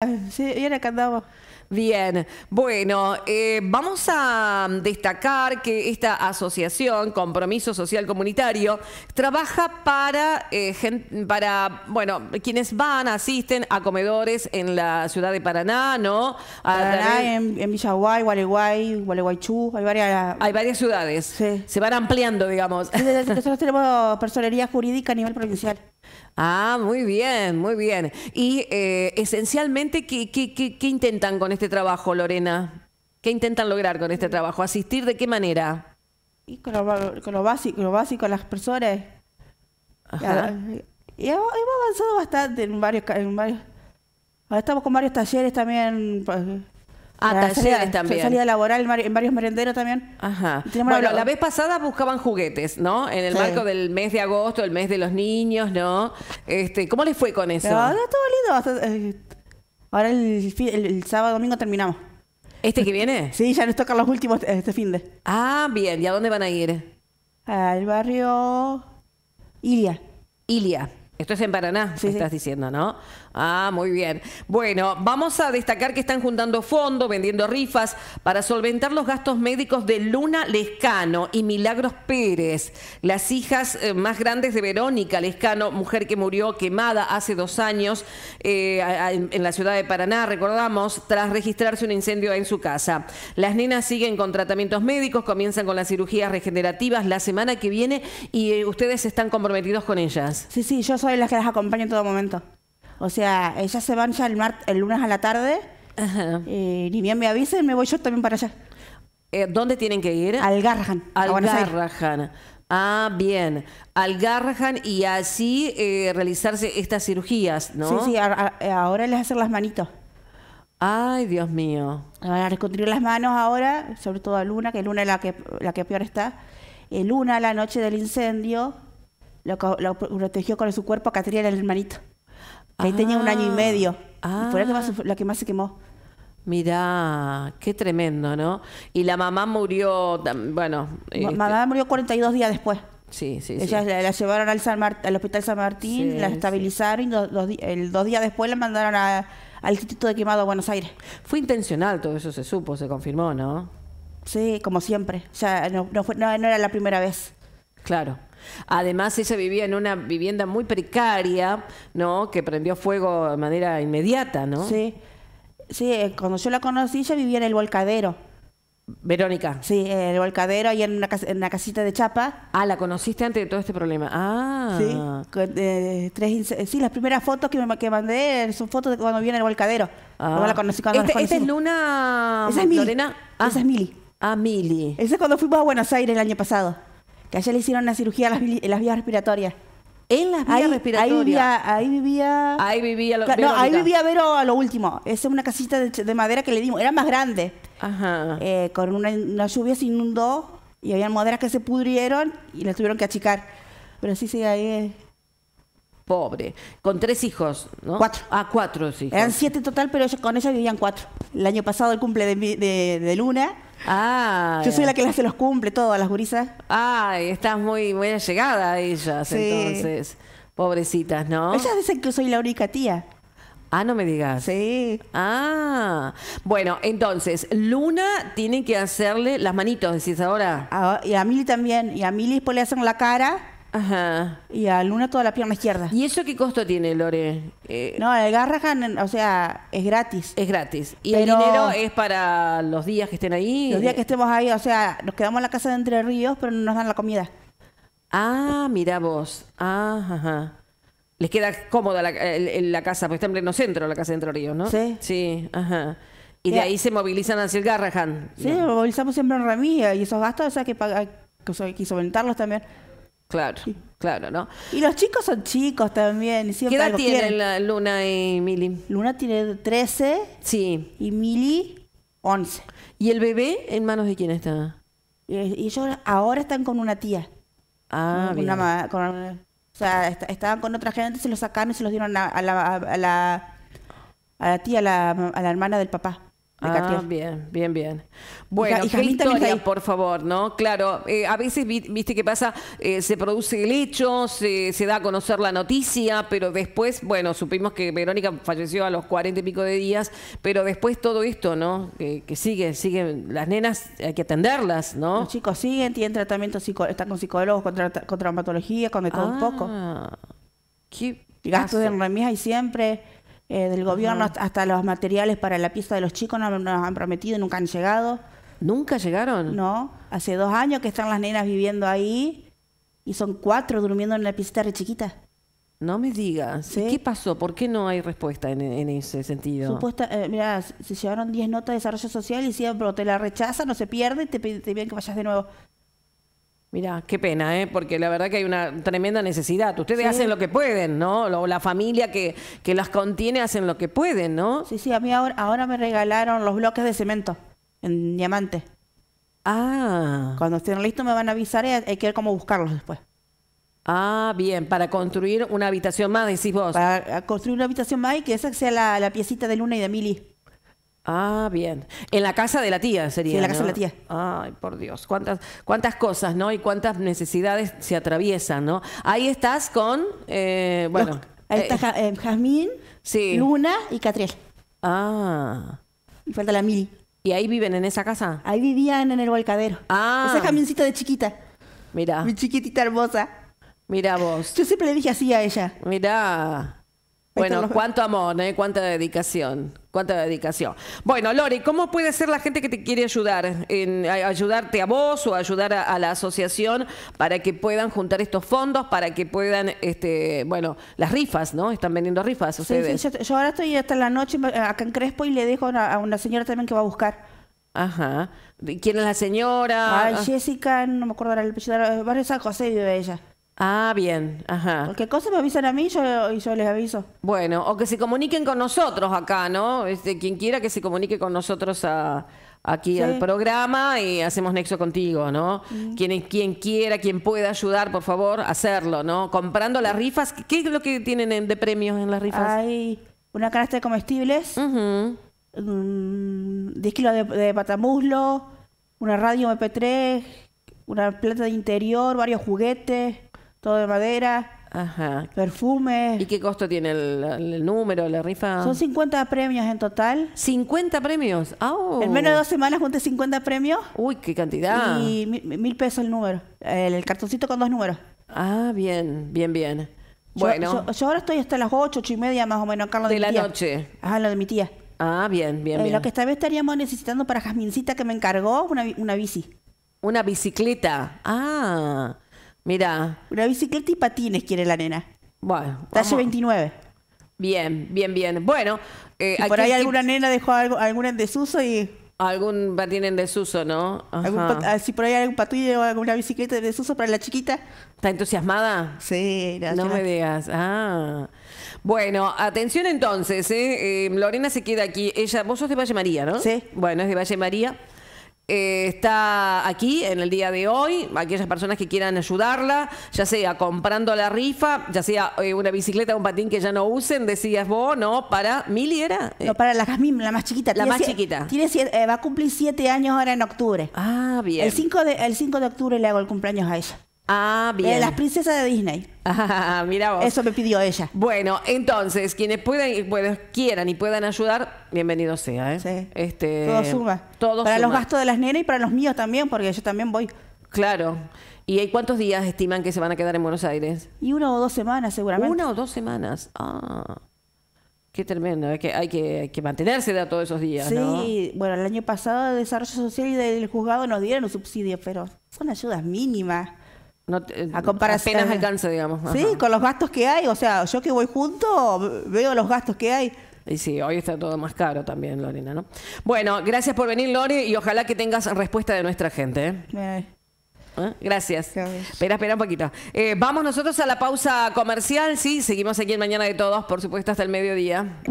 Sí, bien Bien, bueno, eh, vamos a destacar que esta asociación, Compromiso Social Comunitario, trabaja para, eh, para bueno, quienes van, asisten a comedores en la ciudad de Paraná, ¿no? Paraná, en, Villahuay, Villaguay, Gualeguay, Gualeguaychú, hay varias... Hay varias ciudades, se van ampliando, digamos. Nosotros tenemos personería jurídica a nivel provincial. Ah, muy bien, muy bien. Y eh, esencialmente, ¿qué, qué, qué, intentan con este trabajo, Lorena? ¿Qué intentan lograr con este trabajo? ¿Asistir de qué manera? Y con lo, con lo básico, a las personas. Ah, y, hemos avanzado bastante en varios, en varios. Ahora estamos con varios talleres también pues, Ah, talleres también. Salida laboral en varios merenderos también. Ajá. Bueno, la vez pasada buscaban juguetes, ¿no? En el marco del mes de agosto, el mes de los niños, ¿no? Este, ¿Cómo les fue con eso? No, todo lindo. Eh, ahora el, sábado domingo terminamos. ¿Este que viene? Sí, ya nos tocan los últimos este fin de. Ah, bien. ¿Y a dónde van a ir? Al barrio Ilia. Ilia. Esto es en Paraná, si estás diciendo, ¿no? Ah, muy bien. Bueno, vamos a destacar que están juntando fondos, vendiendo rifas para solventar los gastos médicos de Luna Lescano y Milagros Pérez, las hijas eh, más grandes de Verónica Lescano, mujer que murió quemada hace dos años eh, en la ciudad de Paraná, recordamos, tras registrarse un incendio en su casa. Las nenas siguen con tratamientos médicos, comienzan con las cirugías regenerativas la semana que viene y eh, ustedes están comprometidos con ellas. Sí, sí, yo soy las que las acompaña en todo momento. O sea, ellas se van ya el, el lunes a la tarde. ni bien me avisen, me voy yo también para allá. Eh, ¿Dónde tienen que ir? Al Garrahan. Al Garrahan. Ah, bien. Al Garrahan y así eh, realizarse estas cirugías, ¿no? Sí, sí, ahora les hacen las manitos. Ay, Dios mío. Van a reconstruir las manos ahora, sobre todo a Luna, que Luna es la que, la que peor está. Eh, Luna, la noche del incendio, lo, protegió con su cuerpo a Caterina, el hermanito. ahí tenía un año y ah, medio. y fue ah. la que, más, se quemó. Mirá, qué tremendo, ¿no? Y la mamá murió, bueno. La este mamá murió 42 días después. Sí, sí, sí. La, la, llevaron al, San al hospital San Martín, la estabilizaron y dos, el, dos días después la mandaron al Instituto de Quemado a Buenos Aires. Fue intencional, todo eso se supo, se confirmó, ¿no? Sí, como siempre. O sea, no era la primera vez. Claro. Además, ella vivía en una vivienda muy precaria, ¿no? Que prendió fuego de manera inmediata, ¿no? Sí. Sí, eh, cuando yo la conocí, ella vivía en el volcadero. Verónica. Sí, en el volcadero y en una, casita de chapa. Ah, la conociste antes de todo este problema. Ah. Sí, eh, tres eh, sí las primeras fotos que, me, mandé son fotos de cuando vivía en el volcadero. Ah. La conocí cuando este, esta es Luna. Esa es Mili. Lorena. Ah. Esa es Mili. Ah, Mili. Esa es cuando fuimos a Buenos Aires el año pasado que ayer le hicieron una cirugía en las, vías respiratorias. En las vías respiratorias. Ahí vivía, ahí vivía. Ahí vivía No, ahí vivía Vero a lo último. Esa Es una casita de, madera que le dimos. Era más grande. Ajá. Eh, con una, lluvia se inundó y había maderas que se pudrieron y las tuvieron que achicar. Pero sí, sí, ahí pobre, con tres hijos, ¿no? Cuatro. Ah, cuatro sí Eran siete en total, pero con ellas vivían cuatro. El año pasado, el cumple de, Luna. Ah. Yo soy la que las se los cumple todo a las gurisas. Ay, estás muy, muy allegada a ellas, entonces. Pobrecitas, ¿no? Ellas dicen que soy la única tía. Ah, no me digas. Sí. Ah. Bueno, entonces, Luna tiene que hacerle las manitos, decís ahora. Ah, y a Mili también. Y a Mili después le hacen la cara Ajá. Y a Luna toda la pierna izquierda. ¿Y eso qué costo tiene, Lore? Eh, no, el Garrahan, o sea, es gratis. Es gratis. ¿Y el dinero es para los días que estén ahí? Los días que estemos ahí, o sea, nos quedamos en la casa de Entre Ríos, pero no nos dan la comida. Ah, mira vos. Ah, ajá. Les queda cómoda la, la casa, porque está en pleno centro la casa de Entre Ríos, ¿no? Sí. Sí, ajá. Y de ahí se movilizan hacia el Garrahan. Sí, movilizamos siempre en Ramírez y esos gastos, o sea, que, paga, que solventarlos también. Claro, claro, ¿no? Y los chicos son chicos también. ¿Qué edad tienen Luna y Mili? Luna tiene 13. Sí. Y Mili, 11. ¿Y el bebé en manos de quién está? Eh, y, ellos ahora están con una tía. Ah, con Una, con, o sea, estaban con otra gente, se los sacaron y se los dieron a, a, la, a, la, a la, tía, a la hermana del papá ah, bien, bien, bien. Bueno, y por favor, ¿no? Claro, eh, a veces, viste qué pasa, eh, se produce el hecho, se, da a conocer la noticia, pero después, bueno, supimos que Verónica falleció a los cuarenta y pico de días, pero después todo esto, ¿no? Que, que sigue, siguen, las nenas hay que atenderlas, ¿no? Los chicos siguen, tienen tratamiento, psico están con psicólogos, con, con traumatología, con de todo un poco. Ah, qué y gastos de remis hay siempre eh, del gobierno, hasta los materiales para la pista de los chicos no nos han prometido, nunca han llegado. ¿Nunca llegaron? No, hace dos años que están las nenas viviendo ahí y son cuatro durmiendo en la pista re chiquita. No me digas. ¿Qué pasó? ¿Por qué no hay respuesta en, ese sentido? Supuesta, eh, se llevaron 10 notas de desarrollo social y siempre te la rechazan, no se pierde te, te piden que vayas de nuevo. Mira, qué pena, ¿eh? porque la verdad que hay una tremenda necesidad. Ustedes hacen lo que pueden, ¿no? O la familia que, que, las contiene hacen lo que pueden, ¿no? Sí, sí, a mí ahora, me regalaron los bloques de cemento en diamante. Ah. Cuando estén listos me van a avisar y hay que ver buscarlos después. Ah, bien, para construir una habitación más, decís vos. Para construir una habitación más y que esa sea la, la piecita de Luna y de Mili. Ah, bien. En la casa de la tía sería. en la casa de la tía. Ay, por Dios. Cuántas, cuántas cosas, ¿no? Y cuántas necesidades se atraviesan, ¿no? Ahí estás con. Eh, bueno. ahí está eh, eh, Jazmín, Luna y Catriel. Ah. Y falta la Mili. ¿Y ahí viven en esa casa? Ahí vivían en el volcadero. Ah. Esa Jazmincita de chiquita. Mira. Mi chiquitita hermosa. Mira vos. Yo siempre le dije así a ella. Mira. Bueno, cuánto amor, ¿eh? Cuánta dedicación. Cuánta dedicación. Bueno, Lori, ¿cómo puede ser la gente que te quiere ayudar? En, ayudarte a vos o ayudar a, la asociación para que puedan juntar estos fondos, para que puedan, este, bueno, las rifas, ¿no? Están vendiendo rifas ustedes. Sí, yo, ahora estoy hasta la noche acá en Crespo y le dejo a, una señora también que va a buscar. Ajá. ¿Quién es la señora? Ay, Jessica, no me acuerdo era el Barrio San José vive ella. Ah, bien, ajá. cosas me avisan a mí y yo, les aviso. Bueno, o que se comuniquen con nosotros acá, ¿no? Este, quien quiera que se comunique con nosotros aquí al programa y hacemos nexo contigo, ¿no? Mm. Quien, quiera, quien pueda ayudar, por favor, hacerlo, ¿no? Comprando las rifas. ¿Qué es lo que tienen de premios en las rifas? Hay una canasta de comestibles, 10 mm, kilos de, patamuslo, una radio MP3, una planta de interior, varios juguetes todo de madera, Ajá. perfumes. ¿Y qué costo tiene el, número, la rifa? Son 50 premios en total. ¿50 premios? Oh. En menos de dos semanas junté 50 premios. Uy, qué cantidad. Y mil, pesos el número, el cartoncito con dos números. Ah, bien, bien, bien. Bueno. Yo, ahora estoy hasta las 8, 8 y media más o menos acá de, la noche. Ajá, lo de mi tía. Ah, bien, bien, eh, bien. Lo que esta vez estaríamos necesitando para Jasmincita que me encargó una, una bici. Una bicicleta. Ah. Mira. Una bicicleta y patines quiere la nena. Bueno. Talle 29. Bien, bien, bien. Bueno. Eh, Si por ahí alguna nena dejó algo, alguna en desuso y... Algún patín en desuso, ¿no? Ah, si por ahí hay algún patín o alguna bicicleta en desuso para la chiquita. ¿Está entusiasmada? Sí, No me digas. Ah. Bueno, atención entonces, ¿eh? Eh, Lorena se queda aquí. Ella, vos sos de Valle María, ¿no? Sí. Bueno, es de Valle María. Eh, está aquí en el día de hoy. Aquellas personas que quieran ayudarla, ya sea comprando la rifa, ya sea eh, una bicicleta o un patín que ya no usen, decías vos, ¿no? Para Mili era. Eh. No, para la la más chiquita. La más chiquita. Tiene va a cumplir siete años ahora en octubre. Ah, bien. El 5 de, el 5 de octubre le hago el cumpleaños a ella. Ah, eh, bien. De las princesas de Disney. Ah, mira vos. Eso me pidió ella. Bueno, entonces, quienes pueden quieran y puedan ayudar, bienvenido sea, ¿eh? Sí. Este, todo suma. Todo para los gastos de las nenas y para los míos también, porque yo también voy. Claro. ¿Y hay cuántos días estiman que se van a quedar en Buenos Aires? Y una o dos semanas seguramente. Una o dos semanas. Ah. Qué tremendo. Hay que, hay que, mantenerse de todos esos días, ¿no? Sí, bueno, el año pasado el Desarrollo Social y del Juzgado nos dieron un subsidio, pero son ayudas mínimas. Eh, a comparación. Apenas alcanza, digamos. Sí, con los gastos que hay. O sea, yo que voy junto, veo los gastos que hay. Y sí, hoy está todo más caro también, Lorena, ¿no? Bueno, gracias por venir, Lore, y ojalá que tengas respuesta de nuestra gente. ¿eh? Eh. Gracias. Espera, espera un poquito. vamos nosotros a la pausa comercial, sí. Seguimos aquí en Mañana de Todos, por supuesto, hasta el mediodía.